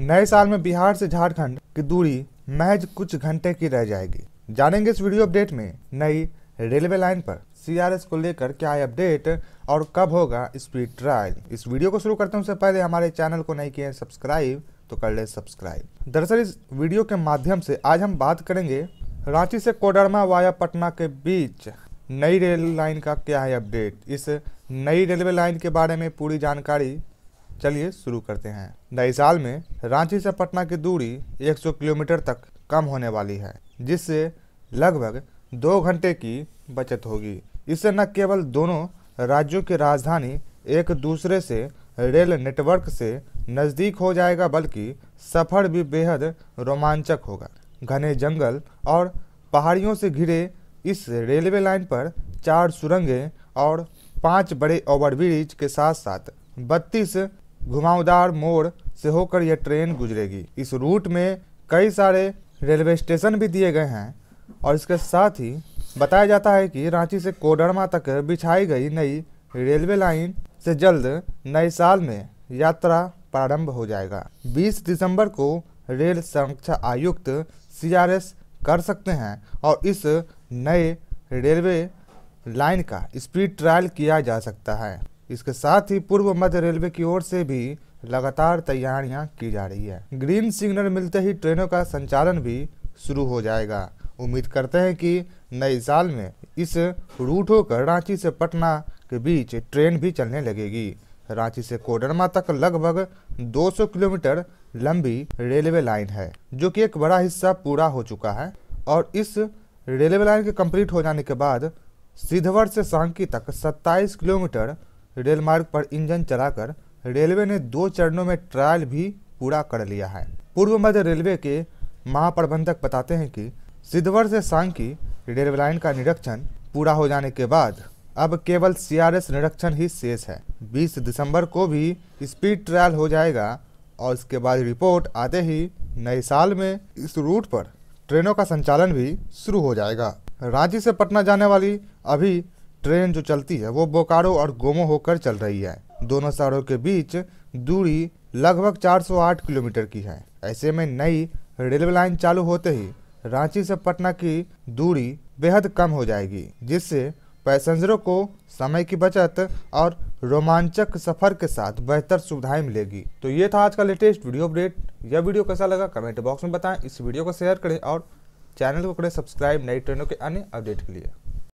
नए साल में बिहार से झारखंड की दूरी महज कुछ घंटे की रह जाएगी जानेंगे इस वीडियो अपडेट में नई रेलवे लाइन पर सीआरएस को लेकर क्या है अपडेट और कब होगा स्पीड ट्रायल इस वीडियो को शुरू करते हैं उससे पहले हमारे चैनल को नहीं किए सब्सक्राइब तो कर ले सब्सक्राइब दरअसल इस वीडियो के माध्यम से आज हम बात करेंगे रांची से कोडरमा वाया पटना के बीच नई रेल लाइन का क्या है अपडेट इस नई रेलवे लाइन के बारे में पूरी जानकारी चलिए शुरू करते हैं साल में रांची से पटना की दूरी 100 किलोमीटर तक कम होने वाली है जिससे लगभग दो घंटे की बचत होगी इससे न केवल दोनों राज्यों की राजधानी एक दूसरे से रेल नेटवर्क से नज़दीक हो जाएगा बल्कि सफ़र भी बेहद रोमांचक होगा घने जंगल और पहाड़ियों से घिरे इस रेलवे लाइन पर चार सुरंगें और पांच बड़े ओवरब्रिज के साथ साथ बत्तीस घुमावदार मोड़ से होकर यह ट्रेन गुजरेगी इस रूट में कई सारे रेलवे स्टेशन भी दिए गए हैं और इसके साथ ही बताया जाता है कि रांची से कोडरमा तक बिछाई गई नई रेलवे लाइन से जल्द नए साल में यात्रा प्रारंभ हो जाएगा 20 दिसंबर को रेल संरक्षा आयुक्त सीआरएस कर सकते हैं और इस नए रेलवे लाइन का स्पीड ट्रायल किया जा सकता है इसके साथ ही पूर्व मध्य रेलवे की ओर से भी लगातार तैयारियां की जा रही है ग्रीन सिग्नल मिलते ही ट्रेनों का संचालन भी शुरू हो जाएगा उम्मीद करते हैं कि नए साल में इस रूट होकर रांची से पटना के बीच ट्रेन भी चलने लगेगी रांची से कोडरमा तक लगभग 200 किलोमीटर लंबी रेलवे लाइन है जो कि एक बड़ा हिस्सा पूरा हो चुका है और इस रेलवे लाइन के कंप्लीट हो जाने के बाद सिद्धवर से सांकी तक 27 किलोमीटर रेल मार्ग पर इंजन चलाकर रेलवे ने दो चरणों में ट्रायल भी पूरा कर लिया है पूर्व मध्य रेलवे के महाप्रबंधक बताते हैं कि सिद्धवर से सांकी रेलवे लाइन का निरीक्षण पूरा हो जाने के बाद अब केवल सीआरएस निरीक्षण ही शेष है 20 दिसंबर को भी स्पीड ट्रायल हो जाएगा और इसके बाद रिपोर्ट आते ही नए साल में इस रूट पर ट्रेनों का संचालन भी शुरू हो जाएगा रांची से पटना जाने वाली अभी ट्रेन जो चलती है वो बोकारो और गोमो होकर चल रही है दोनों शहरों के बीच दूरी लगभग 408 किलोमीटर की है ऐसे में नई रेलवे लाइन चालू होते ही रांची से पटना की दूरी बेहद कम हो जाएगी जिससे पैसेंजरों को समय की बचत और रोमांचक सफर के साथ बेहतर सुविधाएं मिलेगी तो ये था आज का लेटेस्ट वीडियो अपडेट यह वीडियो कैसा लगा कमेंट बॉक्स में बताएं इस वीडियो को शेयर करें और चैनल को करें सब्सक्राइब नई ट्रेनों के अन्य अपडेट के लिए